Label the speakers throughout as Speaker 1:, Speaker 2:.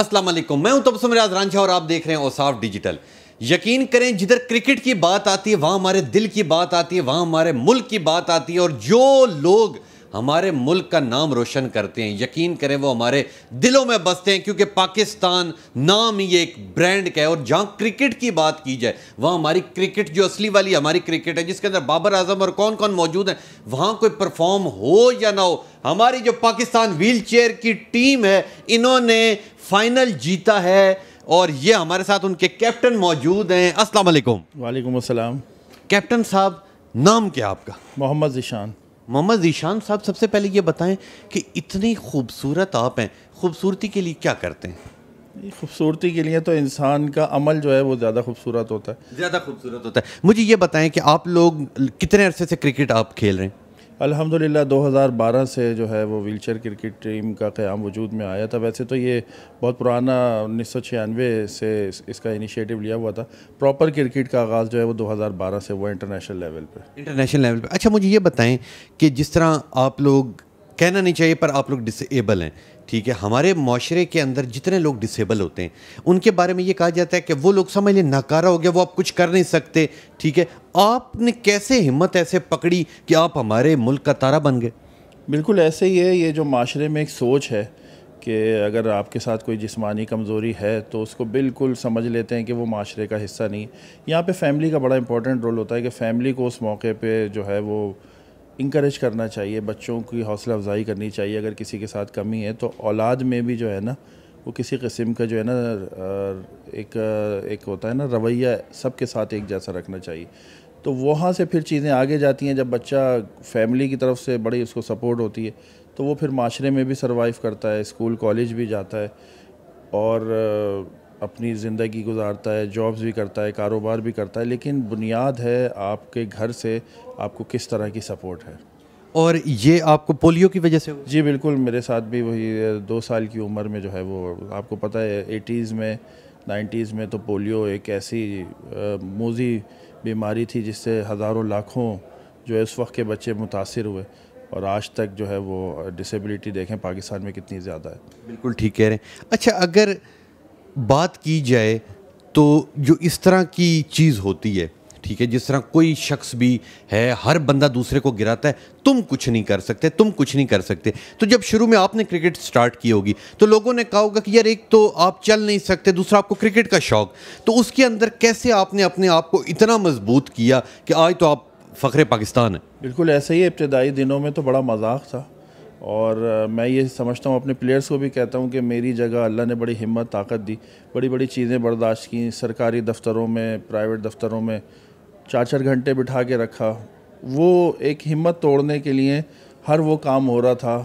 Speaker 1: अस्सलाम वालेकुम मैं हूं तबसम रियाज रांझा और आप देख रहे हैं ओसाफ डिजिटल यकीन करें जिधर क्रिकेट की बात आती है वहां हमारे दिल की बात आती है वहां हमारे मुल्क की बात आती है और जो लोग हमारे मुल्क का नाम रोशन करते हैं यकीन करें वो हमारे दिलों में बसते हैं क्योंकि पाकिस्तान नाम ही एक ब्रांड का है और जहाँ क्रिकेट की बात की जाए वहाँ हमारी क्रिकेट जो असली वाली हमारी क्रिकेट है जिसके अंदर बाबर आजम और कौन कौन मौजूद हैं वहाँ कोई परफॉर्म हो या ना हो हमारी जो पाकिस्तान व्हील की टीम है इन्होंने फाइनल जीता है और ये हमारे साथ उनके कैप्टन मौजूद हैं असल वालेकुम असलम कैप्टन साहब नाम क्या आपका मोहम्मद ईशान मोहम्मद ईशान साहब सबसे पहले ये बताएं कि इतनी खूबसूरत आप हैं खूबसूरती के लिए क्या करते हैं खूबसूरती के लिए तो इंसान का अमल जो है वो ज़्यादा खूबसूरत होता है ज़्यादा खूबसूरत होता है
Speaker 2: मुझे ये बताएं कि आप लोग कितने अरसे से क्रिकेट आप खेल रहे हैं अल्हम्दुलिल्लाह 2012 से जो है वो व्हीलचेयर क्रिकेट टीम का क़्याम वजूद में आया था वैसे तो ये बहुत पुराना उन्नीस से इसका इनिशिएटिव लिया हुआ था प्रॉपर क्रिकेट का आगाज़ जो है वो 2012 से हुआ इंटरनेशनल लेवल पे
Speaker 1: इंटरनेशनल लेवल पे अच्छा मुझे ये बताएं कि जिस तरह आप लोग कहना नहीं चाहिए पर आप लोग डिसेबल हैं ठीक है हमारे माशरे के अंदर जितने लोग डिसेबल होते हैं उनके बारे में ये कहा जाता है कि वो लोग समझ लें नाकारा हो गया वो आप कुछ कर नहीं सकते ठीक है आपने कैसे हिम्मत ऐसे पकड़ी कि आप हमारे मुल्क
Speaker 2: का तारा बन गए बिल्कुल ऐसे ही है ये जो माशरे में एक सोच है कि अगर आपके साथ कोई जिस्मानी कमज़ोरी है तो उसको बिल्कुल समझ लेते हैं कि वो माशरे का हिस्सा नहीं है यहाँ पर फैमिली का बड़ा इंपॉर्टेंट रोल होता है कि फैमिली को उस मौके पर जो है वो इंक्रेज करना चाहिए बच्चों की हौसला अफजाई करनी चाहिए अगर किसी के साथ कमी है तो औलाद में भी जो है ना वो किसी किस्म का जो है ना एक एक होता है ना रवैया सबके साथ एक जैसा रखना चाहिए तो वहाँ से फिर चीज़ें आगे जाती हैं जब बच्चा फैमिली की तरफ से बड़ी उसको सपोर्ट होती है तो वो फिर माशरे में भी सर्वाइव करता है स्कूल कॉलेज भी जाता है और अपनी ज़िंदगी गुजारता है जॉब्स भी करता है कारोबार भी करता है लेकिन बुनियाद है आपके घर से आपको किस तरह की सपोर्ट है और ये आपको पोलियो की वजह से हुआ? जी बिल्कुल मेरे साथ भी वही दो साल की उम्र में जो है वो आपको पता है एटीज़ में नाइन्टीज़ में तो पोलियो एक ऐसी मोजी बीमारी थी जिससे हज़ारों लाखों जो है उस वक्त के बच्चे मुतासर हुए और आज तक जो है वो डिसेबिलिटी देखें पाकिस्तान में कितनी ज़्यादा है बिल्कुल
Speaker 1: ठीक कह रहे हैं अच्छा अगर
Speaker 2: बात की जाए तो जो इस तरह की
Speaker 1: चीज़ होती है ठीक है जिस तरह कोई शख्स भी है हर बंदा दूसरे को गिराता है तुम कुछ नहीं कर सकते तुम कुछ नहीं कर सकते तो जब शुरू में आपने क्रिकेट स्टार्ट की होगी तो लोगों ने कहा होगा कि यार एक तो आप चल नहीं सकते दूसरा आपको क्रिकेट का शौक तो उसके अंदर कैसे आपने अपने आप को इतना मजबूत किया कि आज तो आप फ़खरे पाकिस्तान है
Speaker 2: बिल्कुल ऐसे ही इब्तदाई दिनों में तो बड़ा मजाक था और मैं ये समझता हूँ अपने प्लेयर्स को भी कहता हूँ कि मेरी जगह अल्लाह ने बड़ी हिम्मत ताकत दी बड़ी बड़ी चीज़ें बर्दाश्त की सरकारी दफ्तरों में प्राइवेट दफ्तरों में चार चार घंटे बिठा के रखा वो एक हिम्मत तोड़ने के लिए हर वो काम हो रहा था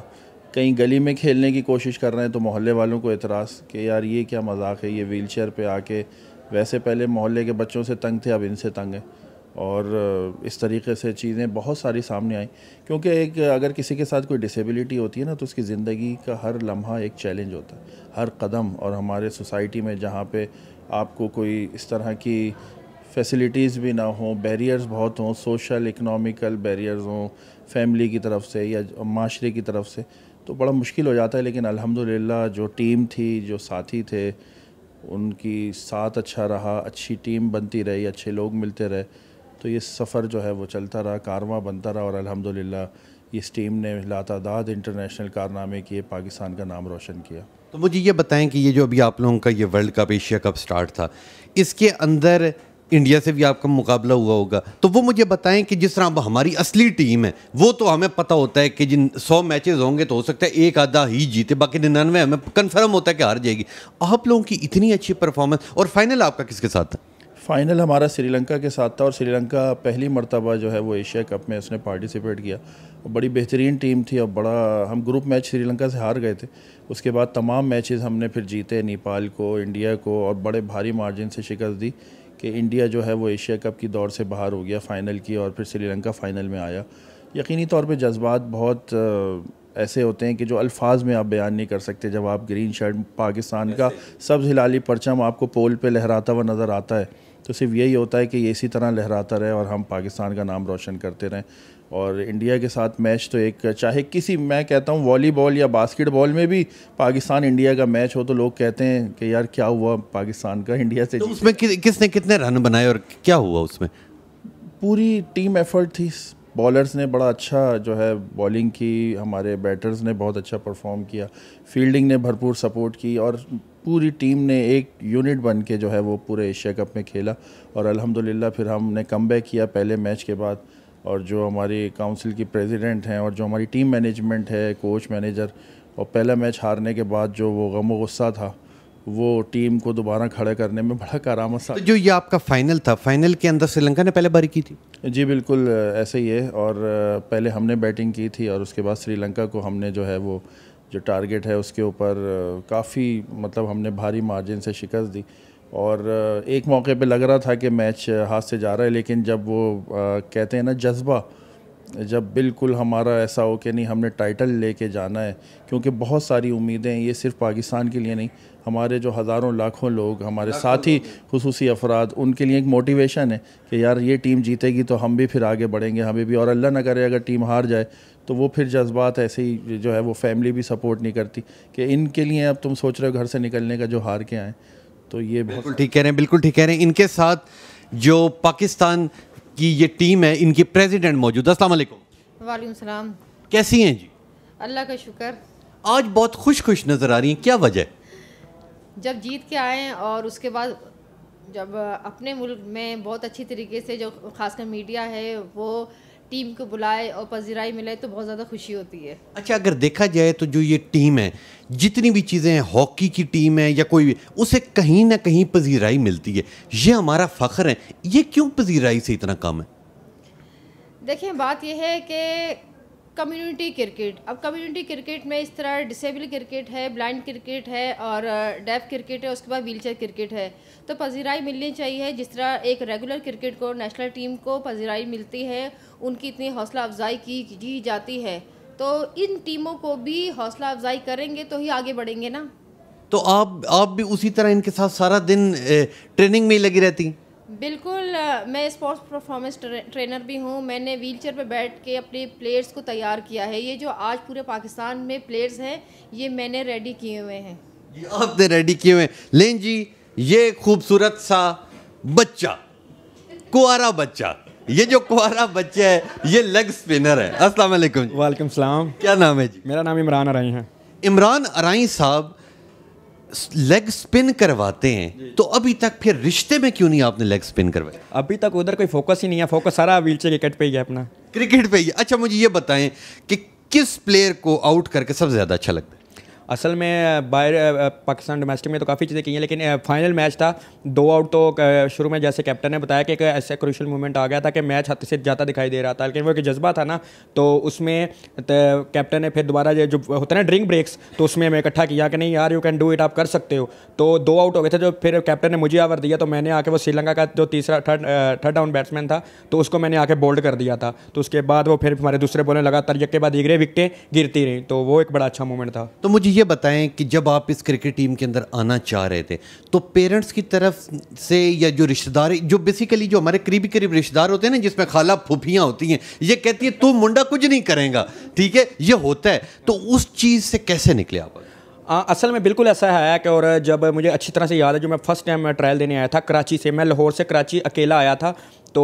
Speaker 2: कहीं गली में खेलने की कोशिश कर रहे हैं तो मोहल्ले वालों को एतराज़ कि यार ये क्या मजाक है ये व्हील चेयर पर आके वैसे पहले मोहल्ले के बच्चों से तंग थे अब इनसे तंग है और इस तरीके से चीज़ें बहुत सारी सामने आई क्योंकि एक अगर किसी के साथ कोई डिसेबिलिटी होती है ना तो उसकी ज़िंदगी का हर लम्हा एक चैलेंज होता है हर कदम और हमारे सोसाइटी में जहाँ पे आपको कोई इस तरह की फैसिलिटीज़ भी ना हों बैरियर्स बहुत हों सोशल इकनॉमिकल बैरियर्स हों फैमिली की तरफ से या माशरे की तरफ से तो बड़ा मुश्किल हो जाता है लेकिन अल्हम्दुलिल्लाह जो टीम थी जो साथी थे उनकी साथ अच्छा रहा अच्छी टीम बनती रही अच्छे लोग मिलते रहे तो ये सफ़र जो है वो चलता रहा कारवा बनता रहा और अल्हम्दुलिल्लाह इस टीम ने लातादाद इंटरनेशनल कारनामे किए पाकिस्तान का नाम रोशन किया
Speaker 1: तो मुझे ये बताएं कि ये जो अभी आप लोगों का ये world cup Asia cup start था इसके अंदर इंडिया से भी आपका मुकाबला हुआ होगा तो वो मुझे बताएं कि जिस तरह अब हमारी असली टीम है वो तो हमें पता होता है कि जिन सौ मैचेस होंगे तो हो सकता है एक आधा ही जीते बाकी निन्यानवे हमें कंफर्म होता है कि हार जाएगी आप लोगों की इतनी अच्छी परफॉर्मेंस और फाइनल आपका किसके साथ था
Speaker 2: फ़ाइनल हमारा श्रीलंका के साथ था और श्रीलंका पहली मरतबा जो है वो एशिया कप में उसने पार्टिसिपेट किया बड़ी बेहतरीन टीम थी और बड़ा हम ग्रुप मैच श्रीलंका से हार गए थे उसके बाद तमाम मैचेस हमने फिर जीते नेपाल को इंडिया को और बड़े भारी मार्जिन से शिकस्त दी कि इंडिया जो है वो एशिया कप की दौड़ से बाहर हो गया फ़ाइनल की और फिर श्रीलंका फ़ाइनल में आया यकीनी तौर पे जज्बात बहुत ऐसे होते हैं कि जो अल्फाज में आप बयान नहीं कर सकते जब आप ग्रीन शर्ट पाकिस्तान का सब्ज़ हिलाली परचम आपको पोल पे लहराता हुआ नज़र आता है तो सिर्फ यही होता है कि ये इसी तरह लहराता रहे और हम पाकिस्तान का नाम रोशन करते रहें और इंडिया के साथ मैच तो एक चाहे किसी मैं कहता हूँ वॉलीबॉल या बास्केटबॉल में भी पाकिस्तान इंडिया का मैच हो तो लोग कहते हैं कि यार क्या हुआ पाकिस्तान का इंडिया से तो उसमें कि, किसने कितने रन बनाए और क्या हुआ उसमें पूरी टीम एफर्ट थी बॉलर्स ने बड़ा अच्छा जो है बॉलिंग की हमारे बैटर्स ने बहुत अच्छा परफॉर्म किया फील्डिंग ने भरपूर सपोर्ट की और पूरी टीम ने एक यूनिट बन के जो है वो पूरे एशिया कप में खेला और अल्हम्दुलिल्लाह फिर हमने कम किया पहले मैच के बाद और जो हमारी काउंसिल की प्रेसिडेंट हैं और जो हमारी टीम मैनेजमेंट है कोच मैनेजर और पहला मैच हारने के बाद जो वो गम गुस्सा था वो टीम को दोबारा खड़ा करने में बड़ा काराम सा तो
Speaker 1: जो ये आपका फाइनल था फाइनल के अंदर श्रीलंका ने पहले बारी की थी
Speaker 2: जी बिल्कुल ऐसे ही है और पहले हमने बैटिंग की थी और उसके बाद श्रीलंका को हमने जो है वो जो टारगेट है उसके ऊपर काफ़ी मतलब हमने भारी मार्जिन से शिकस्त दी और एक मौके पे लग रहा था कि मैच हाथ से जा रहा है लेकिन जब वो कहते हैं ना जज्बा जब बिल्कुल हमारा ऐसा हो कि नहीं हमने टाइटल लेके जाना है क्योंकि बहुत सारी उम्मीदें ये सिर्फ पाकिस्तान के लिए नहीं हमारे जो हज़ारों लाखों लोग हमारे साथी खसूसी अफराद उनके लिए एक मोटिवेशन है कि यार ये टीम जीतेगी तो हम भी फिर आगे बढ़ेंगे हमें भी और अल्लाह ना करे अगर टीम हार जाए तो वो फिर जज्बात ऐसे ही जो है वो फैमिली भी सपोर्ट नहीं करती कि इनके लिए अब तुम सोच रहे हो घर से निकलने का जो हार के आए तो ये बिल्कुल ठीक कह रहे हैं बिल्कुल ठीक कह रहे हैं इनके साथ
Speaker 1: जो पाकिस्तान की ये टीम है इनकी प्रेसिडेंट मौजूद अस्सलाम
Speaker 3: वालेकुम सलाम कैसी हैं जी अल्लाह का शुक्र
Speaker 1: आज बहुत खुश खुश नज़र आ रही हैं क्या वजह
Speaker 3: जब जीत के आए और उसके बाद जब अपने मुल्क में बहुत अच्छी तरीके से जो खासकर मीडिया है वो टीम को बुलाए और पजीराई मिले तो बहुत ज़्यादा खुशी होती है
Speaker 1: अच्छा अगर देखा जाए तो जो ये टीम है जितनी भी चीज़ें हैं हॉकी की टीम है या कोई भी उसे कहीं ना कहीं पजीराई मिलती है ये हमारा फ़ख्र है ये क्यों पजीराई से इतना कम है
Speaker 3: देखिए बात यह है कि कम्युनिटी क्रिकेट अब कम्युनिटी क्रिकेट में इस तरह डिसेबल क्रिकेट है ब्लाइंड क्रिकेट है और डेफ क्रिकेट है उसके बाद व्हीलचेयर क्रिकेट है तो पजीराई मिलनी चाहिए जिस तरह एक रेगुलर क्रिकेट को नेशनल टीम को पजीराई मिलती है उनकी इतनी हौसला अफजाई की, जी जाती है तो इन टीमों को भी हौसला अफजाई करेंगे तो ही आगे बढ़ेंगे ना
Speaker 1: तो आप आप भी उसी तरह इनके साथ सारा दिन ट्रेनिंग में ही लगी रहती
Speaker 3: बिल्कुल मैं स्पोर्ट्स परफॉर्मेंस ट्रेनर भी हूँ मैंने व्हील चेयर पर बैठ के अपने प्लेयर्स को तैयार किया है ये जो आज पूरे पाकिस्तान में प्लेयर्स हैं ये मैंने रेडी किए हुए हैं
Speaker 1: आपने रेडी किए हुए लेन जी ये खूबसूरत सा बच्चा कुआरा बच्चा ये जो कुआरा बच्चा है ये लेग स्पिनर है असल वालेकुम वालेकुम सलाम क्या नाम है जी मेरा नाम इमरान अराई है इमरान अराई साहब लेग स्पिन करवाते हैं तो अभी तक फिर रिश्ते में क्यों नहीं आपने लेग स्पिन करवाए
Speaker 4: अभी तक उधर कोई फोकस ही नहीं है फोकस सारा व्हील क्रिकेट पे ही है अपना क्रिकेट पे ही अच्छा मुझे ये बताएं कि किस प्लेयर को आउट करके सबसे ज़्यादा अच्छा लगता है असल में बाहर पाकिस्तान डोमेस्टिक में तो काफ़ी चीज़ें की हैं लेकिन फाइनल मैच था दो आउट तो शुरू में जैसे कैप्टन ने बताया कि एक ऐसा क्रूशल मोमेंट आ गया था कि मैच हद से जाता दिखाई दे रहा था लेकिन वो एक जज्बा था ना तो उसमें कैप्टन ने फिर दोबारा जो होता है ना ड्रिंक ब्रेक्स तो उसमें हमें इकट्ठा किया कि नहीं यार यू कैन डू इट आप कर सकते हो तो दो आउट हो गए थे जो फिर कैप्टन ने मुझे आवर दिया तो मैंने आके वो श्रीलंका का जो तीसरा थर्ड थर्ड डाउन बैट्समैन था तो उसको मैंने आके बोल्ड कर दिया था तो उसके बाद वो फिर हमारे दूसरे बोलने लगातार यज्ञ के बाद इगरे विकटें गिरती रहीं तो वो एक बड़ा अच्छा मोमेंट था तो
Speaker 1: मुझे ये बताएं कि जब आप इस क्रिकेट टीम के अंदर आना चाह रहे थे तो पेरेंट्स की तरफ से या जो रिश्तेदार जो बेसिकली जो हमारे करीबी करीब रिश्तेदार होते हैं ना जिसमें खाला फूफियाँ होती हैं ये कहती है तू मुंडा कुछ नहीं करेगा ठीक है ये होता है तो उस चीज़ से कैसे निकले आप
Speaker 4: आ, असल में बिल्कुल ऐसा है कि और जब मुझे अच्छी तरह से याद है जो मैं फर्स्ट टाइम ट्रायल देने आया था कराची से मैं लाहौर से कराची अकेला आया था तो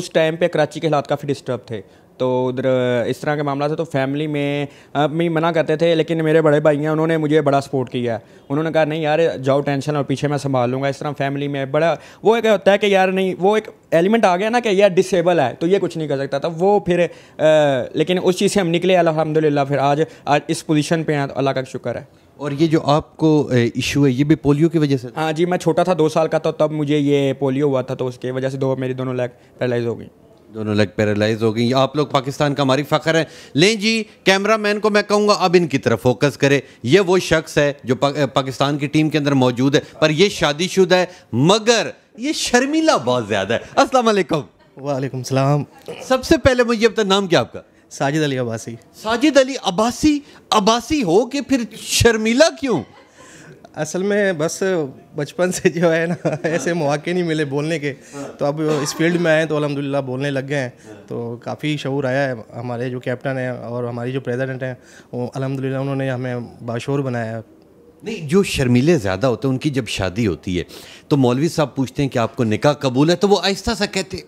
Speaker 4: उस टाइम पे कराची के हालात काफ़ी डिस्टर्ब थे तो उधर इस तरह के मामला से तो फैमिली में मम्मी मना करते थे लेकिन मेरे बड़े भाई हैं उन्होंने मुझे बड़ा सपोर्ट किया उन्होंने कहा नहीं यार जाओ टेंशन और पीछे मैं संभाल लूँगा इस तरह फैमिली में बड़ा वो एक होता है कि यार नहीं वो एक एलिमेंट आ गया ना कि यार डिसेबल है तो ये कुछ नहीं कर सकता था वो फिर आ, लेकिन उस चीज़ से हम निकले अलहमदिल्ला फिर आज आज इस पोजीशन पर हैं तो अल्लाह का शुक्र है और ये जो आपको
Speaker 1: इशू है ये भी पोलियो की वजह से
Speaker 4: हाँ जी मैं छोटा था दो साल का तो तब मुझे ये पोलियो हुआ था तो उसकी वजह से दो मेरी दोनों लैग पैरलाइज हो गई
Speaker 1: दोनों लग पैरालाइज हो गई आप लोग पाकिस्तान का हमारी फ़ख्र है लें जी कैमरा मैन को मैं कहूँगा अब इनकी तरफ फोकस करे ये वो शख्स है जो पा, पाकिस्तान की टीम के अंदर मौजूद है पर यह शादीशुदा है मगर ये शर्मिला बहुत ज़्यादा है असलम वालेकुम सलाम सबसे पहले मुझे अब तक नाम क्या आपका साजिद अली अबासी साजिद अली अबासी अबासी हो के फिर शर्मिला क्यों
Speaker 5: असल में बस बचपन से जो है ना हाँ। ऐसे मौके नहीं मिले बोलने के हाँ। तो अब इस फील्ड में आए तो अलहमदिल्ला बोलने लग गए हैं तो काफ़ी शूर आया है हमारे जो कैप्टन हैं और हमारी जो प्रेजिडेंट हैं वो अलहमदिल्ला उन्होंने हमें बाशोर बनाया
Speaker 1: नहीं जो शर्मीले ज़्यादा होते हैं उनकी जब शादी होती है तो मौलवी साहब पूछते हैं कि आपको निका कबूल है तो वो आहिस्ता सा कहते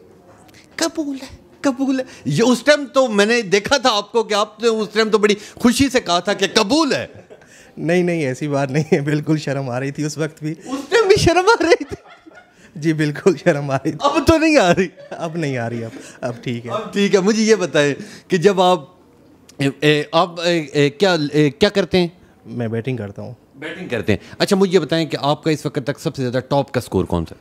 Speaker 1: कबूल है कबूल है ये उस टाइम तो मैंने देखा था आपको कि आपने उस टाइम तो बड़ी खुशी से कहा था कि कबूल है
Speaker 5: नहीं नहीं ऐसी बात नहीं है बिल्कुल शर्म आ रही थी उस वक्त भी उस टाइम भी शर्म आ रही थी जी बिल्कुल शर्म आ रही अब तो नहीं आ रही अब नहीं आ रही अब अब ठीक है ठीक है मुझे ये बताए कि जब आप आप क्या क्या करते हैं मैं बैटिंग करता हूँ
Speaker 1: बैटिंग करते हैं अच्छा मुझे बताएं कि आपका इस वक्त तक सबसे ज़्यादा टॉप का स्कोर कौन सा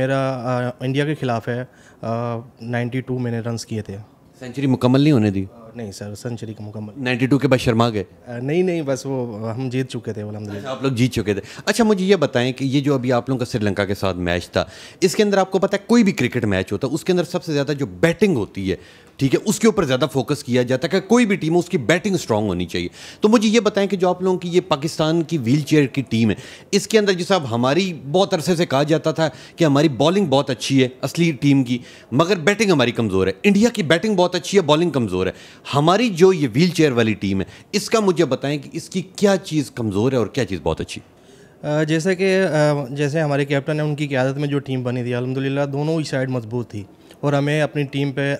Speaker 5: मेरा आ, इंडिया के खिलाफ है नाइन्टी टू मैंने रन किए थे सेंचुरी
Speaker 1: मुकम्मल नहीं होने दी
Speaker 5: नहीं सर सेंचुरी का मुकम्मल
Speaker 1: 92 के बाद शर्मा गए
Speaker 5: नहीं नहीं बस वो हम जीत चुके थे अच्छा, आप
Speaker 1: लोग जीत चुके थे अच्छा मुझे ये बताएं कि ये जो अभी आप लोगों का श्रीलंका के साथ मैच था इसके अंदर आपको पता है कोई भी क्रिकेट मैच होता है उसके अंदर सबसे ज़्यादा जो बैटिंग होती है ठीक है उसके ऊपर ज़्यादा फोकस किया जाता है कि कोई भी टीम हो उसकी बैटिंग स्ट्रांग होनी चाहिए तो मुझे ये बताएं कि जो आप लोगों की ये पाकिस्तान की व्हील चेयर की टीम है इसके अंदर जैसे अब हमारी बहुत अरसे से कहा जाता था कि हमारी बॉलिंग बहुत अच्छी है असली टीम की मगर बैटिंग हमारी कमज़ोर है इंडिया की बैटिंग बहुत अच्छी है बॉलिंग कमज़ोर है हमारी जो ये व्हील चेयर वाली टीम है इसका मुझे बताएं कि इसकी क्या चीज़ कमज़ोर है और क्या चीज़ बहुत अच्छी
Speaker 5: जैसे कि जैसे हमारे कैप्टन है उनकी क्यादत में जो टीम बनी थी अलहमदिल्ला दोनों ही साइड मजबूत थी और हमें अपनी टीम पे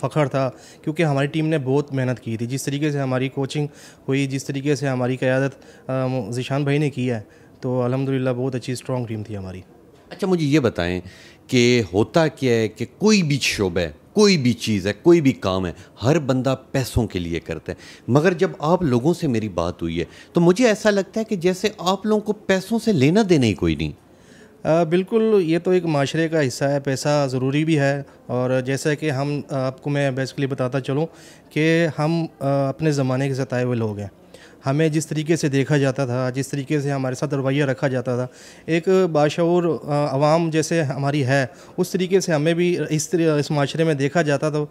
Speaker 5: फ़ख्र था क्योंकि हमारी टीम ने बहुत मेहनत की थी जिस तरीके से हमारी कोचिंग हुई जिस तरीके से हमारी क्यादत जिशान भाई ने की है तो अलहमदिल्ला बहुत अच्छी स्ट्रॉन्ग टीम थी हमारी
Speaker 1: अच्छा मुझे ये बताएं कि होता क्या है कि कोई भी शोबा है कोई भी चीज़ है कोई भी काम है हर बंदा पैसों के लिए करता है मगर जब आप लोगों से मेरी बात हुई है तो मुझे ऐसा लगता है कि जैसे आप लोगों को पैसों से लेना देना ही कोई नहीं आ, बिल्कुल ये तो एक माशरे का हिस्सा है पैसा
Speaker 5: ज़रूरी भी है और जैसा कि हम आपको मैं बेसिकली बताता चलूँ कि हम आ, अपने ज़माने के सताए हुए लोग हैं हमें जिस तरीके से देखा जाता था जिस तरीके से हमारे साथ रवैया रखा जाता था एक बाशूर आवाम जैसे हमारी है उस तरीके से हमें भी इस इस माशरे में देखा जाता तो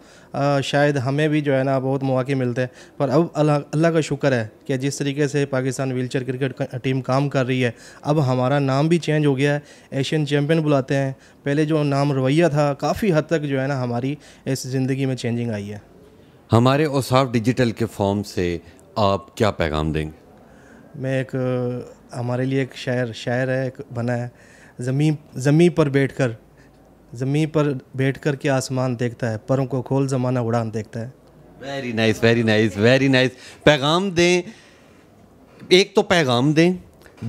Speaker 5: शायद हमें भी जो है ना बहुत मौके मिलते हैं पर अब अल्लाह का शुक्र है कि जिस तरीके से पाकिस्तान व्हील क्रिकेट टीम काम कर रही है अब हमारा नाम भी चेंज हो गया है एशियन चैम्पियन बुलाते हैं पहले जो नाम रवैया था काफ़ी हद तक जो है ना हमारी इस ज़िंदगी में चेंजिंग आई है
Speaker 1: हमारे ओसाफ डिजिटल के फॉर्म से आप क्या पैगाम देंगे
Speaker 5: मैं एक हमारे लिए एक शायर शायर है एक बना है जमीन ज़मीन पर बैठकर ज़मीन पर बैठकर के आसमान देखता है परों को खोल ज़माना उड़ान देखता है
Speaker 1: very nice very nice very nice पैगाम दें एक तो पैगाम दें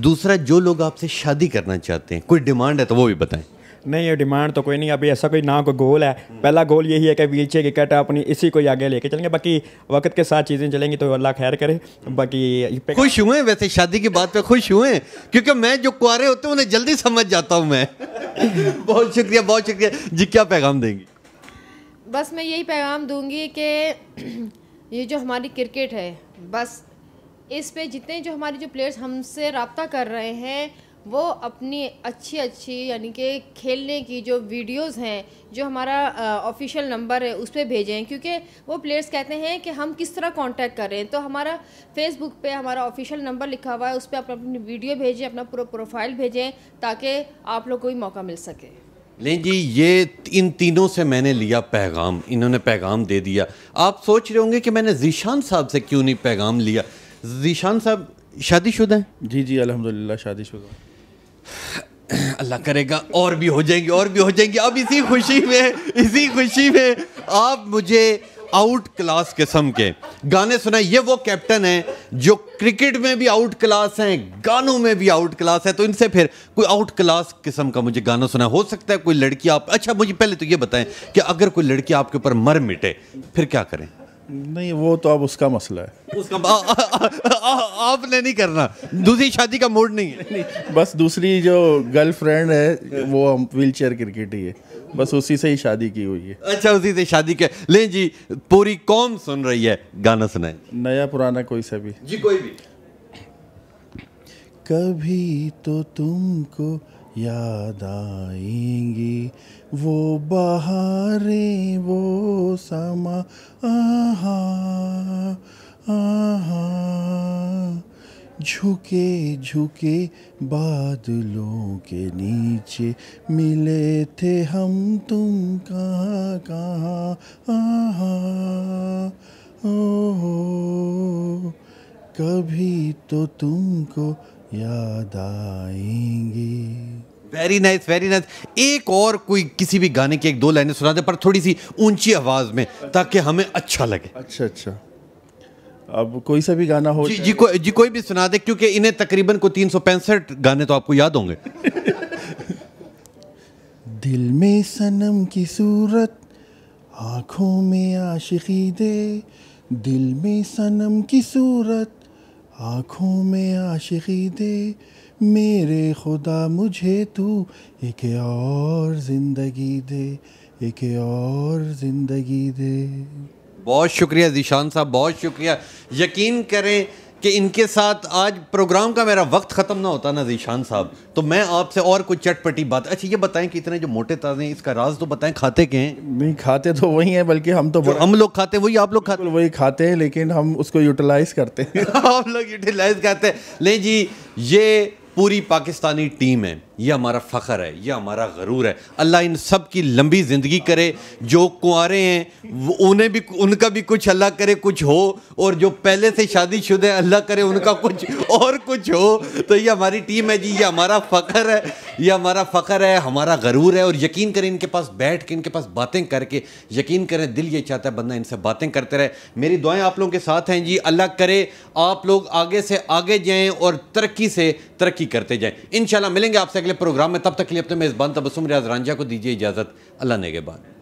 Speaker 1: दूसरा जो लोग आपसे शादी करना चाहते हैं कोई डिमांड है तो वो भी बताएं
Speaker 4: नहीं ये डिमांड तो कोई नहीं अभी ऐसा कोई ना कोई गोल है पहला गोल यही है कि व्हील चेयर क्रिकेट अपनी इसी को आगे लेके चलेंगे बाकी वक्त के साथ चीज़ें चलेंगी तो अल्लाह खैर करे बाकी
Speaker 1: खुश हुए वैसे शादी की बात पर खुश हुए क्योंकि मैं जो कुरे होते हैं उन्हें जल्दी समझ जाता हूँ मैं बहुत शुक्रिया बहुत शुक्रिया जी क्या पैगाम देंगी
Speaker 3: बस मैं यही पैगाम दूंगी कि ये जो हमारी क्रिकेट है बस इस पे जितने जो हमारे जो प्लेयर्स हमसे रबता कर रहे हैं वो अपनी अच्छी अच्छी यानी कि खेलने की जो वीडियोस हैं जो हमारा ऑफिशियल नंबर है उस पर भेजें क्योंकि वो प्लेयर्स कहते हैं कि हम किस तरह कांटेक्ट हैं तो हमारा फेसबुक पे हमारा ऑफिशियल नंबर लिखा हुआ है उस पर आप अपनी वीडियो भेजें अपना पूरा प्रोफाइल भेजें ताकि आप लोग को भी मौका मिल सके
Speaker 1: नहीं जी ये इन तीनों से मैंने लिया पैगाम इन्होंने पैगाम दे दिया आप सोच रहे होंगे कि मैंने जीशान साहब से क्यों नहीं पैगाम लिया जीशान साहब शादीशुदा हैं जी जी अलहमदिल्ला शादीशुदा अल्लाह करेगा और भी हो जाएंगे और भी हो जाएंगे अब इसी खुशी में इसी खुशी में आप मुझे आउट क्लास किस्म के गाने सुनाए ये वो कैप्टन हैं जो क्रिकेट में भी आउट क्लास हैं गानों में भी आउट क्लास है तो इनसे फिर कोई आउट क्लास किस्म का मुझे गाना सुना हो सकता है कोई लड़की आप अच्छा मुझे पहले तो ये बताएं कि अगर कोई लड़की आपके ऊपर मर मिटे फिर क्या करें
Speaker 2: नहीं वो तो अब उसका मसला है उसका आ, आ, आ, आपने नहीं करना दूसरी शादी का मूड नहीं है नहीं, बस दूसरी जो गर्लफ्रेंड है वो हम व्हील चेयर क्रिकेट ही है बस उसी
Speaker 1: से ही शादी की हुई है अच्छा उसी से शादी के ले जी पूरी कौम सुन रही है गाना
Speaker 2: सुनाए नया पुराना कोई सा भी जी कोई भी कभी
Speaker 6: तो तुमको याद आएंगी वो बहारें वो समा आहा आहा झुके झुके बादलों के नीचे मिले थे हम तुम कहाँ कहाँ आहा ओ, ओ कभी तो तुमको याद आएंगे
Speaker 1: वेरी नाइस वेरी नाइस एक और कोई किसी भी गाने की एक दो लाइनें सुना दे पर थोड़ी सी ऊंची आवाज में ताकि हमें अच्छा लगे अच्छा अच्छा अब कोई सा भी गाना हो जी जी, को, जी कोई भी सुना दे क्योंकि इन्हें तकरीबन को तीन सौ पैंसठ गाने तो आपको याद होंगे
Speaker 6: दिल में सनम की सूरत आंखों में आशिकी दे दिल में सनम की सूरत आँखों में आशिकी दे मेरे खुदा मुझे तू एक और ज़िंदगी दे एक और ज़िंदगी दे
Speaker 1: बहुत शुक्रिया जीशान साहब बहुत शुक्रिया यकीन करें कि इनके साथ आज प्रोग्राम का मेरा वक्त ख़त्म ना होता ना जीशान साहब तो मैं आपसे और कुछ चटपटी बात अच्छा ये बताएं कि इतने जो मोटे ताज़े हैं इसका राज तो बताएं खाते के हैं
Speaker 2: नहीं खाते तो वही
Speaker 1: हैं बल्कि हम तो हम लोग खाते वही आप लोग खाते वही खाते हैं लेकिन
Speaker 2: हम उसको यूटिलाइज़ करते हैं
Speaker 1: आप लोग यूटिलाइज़ करते हैं नहीं जी ये पूरी पाकिस्तानी टीम है यह हमारा फ़ख्र है यह हमारा गरूर है अल्लाह इन सब की लंबी ज़िंदगी करे जो कुंवरे हैं उन्हें भी उनका भी कुछ अल्लाह करे कुछ हो और जो पहले से शादीशुदा है अल्लाह करे उनका कुछ और कुछ हो तो ये हमारी टीम है जी ये हमारा फ़ख्र है यह हमारा फ़ख्र है हमारा गरूर है और यकीन करें इनके पास बैठ के इनके पास बातें करके यकीन करें दिल ये चाहता है बंदा इनसे बातें करते रहे मेरी दुआएँ आप लोगों के साथ हैं जी अल्लाह करे आप लोग आगे से आगे जाएँ और तरक्की से तरक्की करते जाएँ इन मिलेंगे आपसे अगले प्रोग्राम में तब तक के लिए अपने मेज़बान तबसम रियाज रांझा को दीजिए इजाज़त अल्लाह ने के बाद